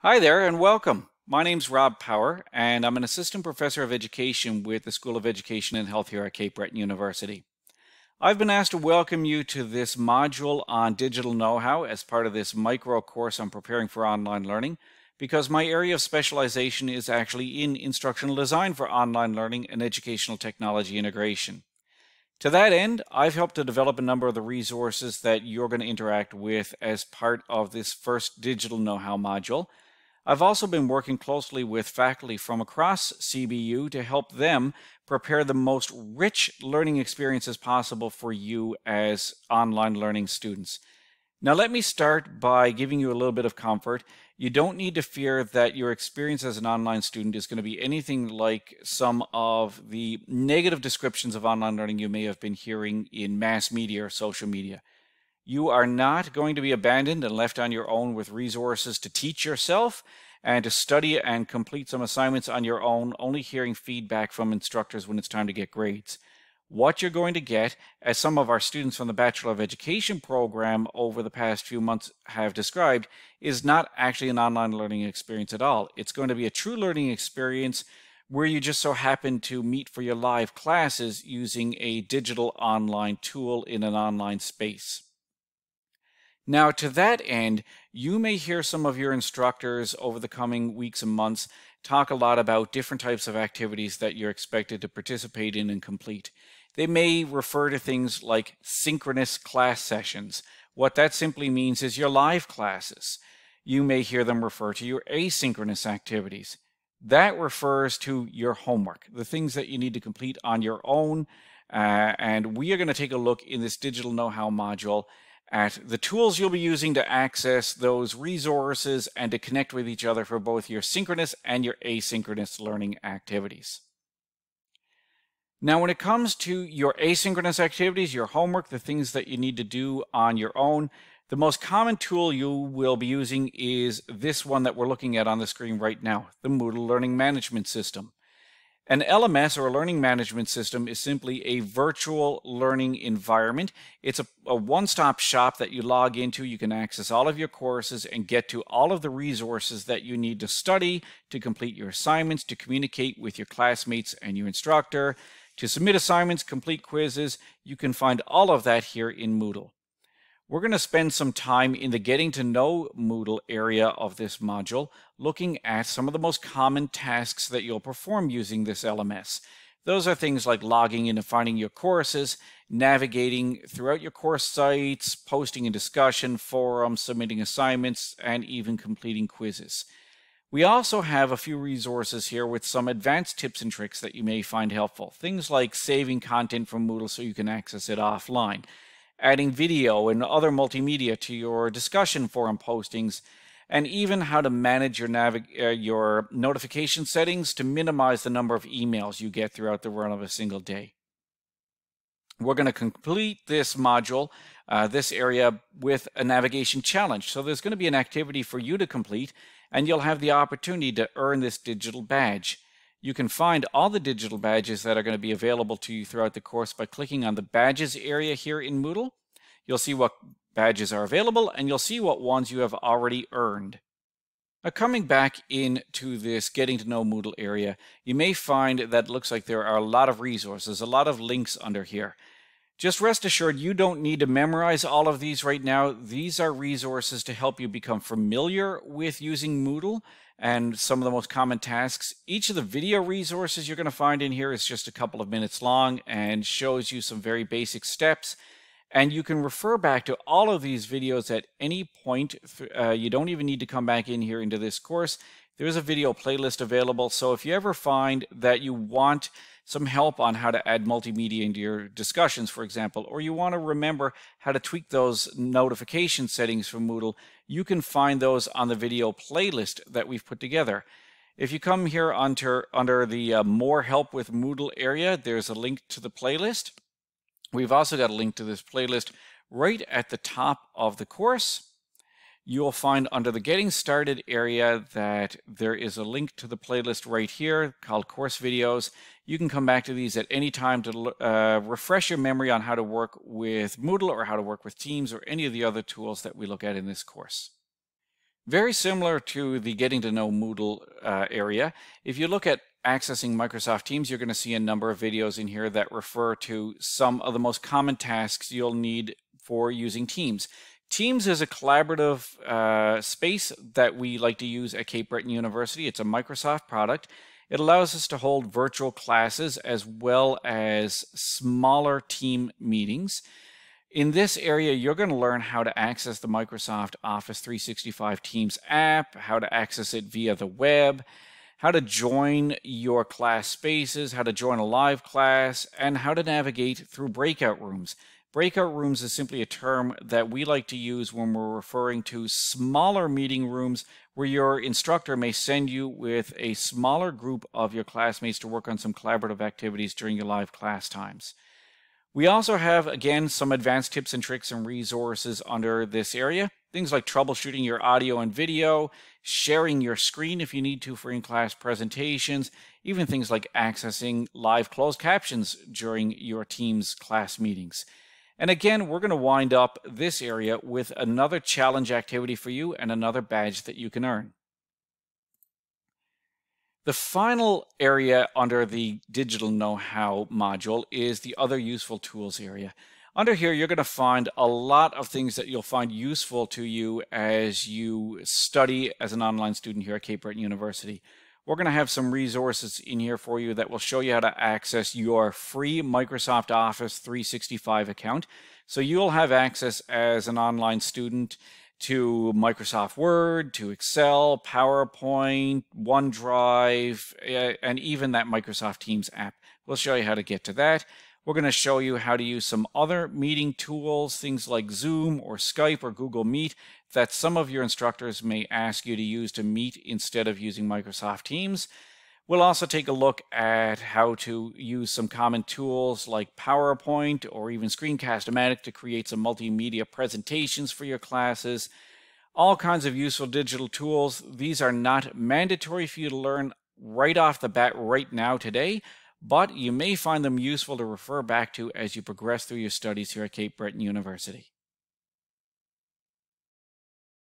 Hi there and welcome. My name's Rob Power and I'm an assistant professor of education with the School of Education and Health here at Cape Breton University. I've been asked to welcome you to this module on digital know-how as part of this micro course on preparing for online learning because my area of specialization is actually in instructional design for online learning and educational technology integration. To that end, I've helped to develop a number of the resources that you're going to interact with as part of this first digital know-how module. I've also been working closely with faculty from across CBU to help them prepare the most rich learning experiences possible for you as online learning students. Now, let me start by giving you a little bit of comfort. You don't need to fear that your experience as an online student is going to be anything like some of the negative descriptions of online learning you may have been hearing in mass media or social media. You are not going to be abandoned and left on your own with resources to teach yourself and to study and complete some assignments on your own, only hearing feedback from instructors when it's time to get grades. What you're going to get, as some of our students from the Bachelor of Education program over the past few months have described, is not actually an online learning experience at all. It's going to be a true learning experience where you just so happen to meet for your live classes using a digital online tool in an online space. Now, to that end, you may hear some of your instructors over the coming weeks and months talk a lot about different types of activities that you're expected to participate in and complete. They may refer to things like synchronous class sessions. What that simply means is your live classes. You may hear them refer to your asynchronous activities. That refers to your homework, the things that you need to complete on your own. Uh, and we are going to take a look in this digital know-how module at the tools you'll be using to access those resources and to connect with each other for both your synchronous and your asynchronous learning activities. Now, when it comes to your asynchronous activities, your homework, the things that you need to do on your own, the most common tool you will be using is this one that we're looking at on the screen right now, the Moodle Learning Management System. An LMS or a learning management system is simply a virtual learning environment. It's a, a one-stop shop that you log into. You can access all of your courses and get to all of the resources that you need to study, to complete your assignments, to communicate with your classmates and your instructor, to submit assignments, complete quizzes. You can find all of that here in Moodle. We're going to spend some time in the getting to know Moodle area of this module, looking at some of the most common tasks that you'll perform using this LMS. Those are things like logging in and finding your courses, navigating throughout your course sites, posting in discussion forums, submitting assignments, and even completing quizzes. We also have a few resources here with some advanced tips and tricks that you may find helpful. Things like saving content from Moodle so you can access it offline adding video and other multimedia to your discussion forum postings, and even how to manage your, uh, your notification settings to minimize the number of emails you get throughout the run of a single day. We're going to complete this module, uh, this area, with a navigation challenge. So there's going to be an activity for you to complete, and you'll have the opportunity to earn this digital badge. You can find all the digital badges that are going to be available to you throughout the course by clicking on the badges area here in Moodle. You'll see what badges are available and you'll see what ones you have already earned. Now coming back into this getting to know Moodle area, you may find that looks like there are a lot of resources, a lot of links under here. Just rest assured, you don't need to memorize all of these right now. These are resources to help you become familiar with using Moodle and some of the most common tasks. Each of the video resources you're going to find in here is just a couple of minutes long and shows you some very basic steps. And you can refer back to all of these videos at any point. Uh, you don't even need to come back in here into this course there is a video playlist available. So if you ever find that you want some help on how to add multimedia into your discussions, for example, or you want to remember how to tweak those notification settings from Moodle, you can find those on the video playlist that we've put together. If you come here under, under the uh, More Help with Moodle area, there's a link to the playlist. We've also got a link to this playlist right at the top of the course you will find under the Getting Started area that there is a link to the playlist right here called Course Videos. You can come back to these at any time to uh, refresh your memory on how to work with Moodle or how to work with Teams or any of the other tools that we look at in this course. Very similar to the Getting to Know Moodle uh, area, if you look at accessing Microsoft Teams, you're going to see a number of videos in here that refer to some of the most common tasks you'll need for using Teams. Teams is a collaborative uh, space that we like to use at Cape Breton University. It's a Microsoft product. It allows us to hold virtual classes as well as smaller team meetings. In this area, you're going to learn how to access the Microsoft Office 365 Teams app, how to access it via the web, how to join your class spaces, how to join a live class, and how to navigate through breakout rooms. Breakout rooms is simply a term that we like to use when we're referring to smaller meeting rooms where your instructor may send you with a smaller group of your classmates to work on some collaborative activities during your live class times. We also have, again, some advanced tips and tricks and resources under this area. Things like troubleshooting your audio and video, sharing your screen if you need to for in-class presentations, even things like accessing live closed captions during your team's class meetings. And again, we're going to wind up this area with another challenge activity for you and another badge that you can earn. The final area under the digital know-how module is the other useful tools area. Under here, you're going to find a lot of things that you'll find useful to you as you study as an online student here at Cape Breton University we're going to have some resources in here for you that will show you how to access your free Microsoft Office 365 account. So you'll have access as an online student to Microsoft Word, to Excel, PowerPoint, OneDrive, eh, and even that Microsoft Teams app. We'll show you how to get to that. We're going to show you how to use some other meeting tools, things like Zoom or Skype or Google Meet that some of your instructors may ask you to use to meet instead of using Microsoft Teams. We'll also take a look at how to use some common tools like PowerPoint or even Screencast-O-Matic to create some multimedia presentations for your classes. All kinds of useful digital tools. These are not mandatory for you to learn right off the bat right now today, but you may find them useful to refer back to as you progress through your studies here at Cape Breton University.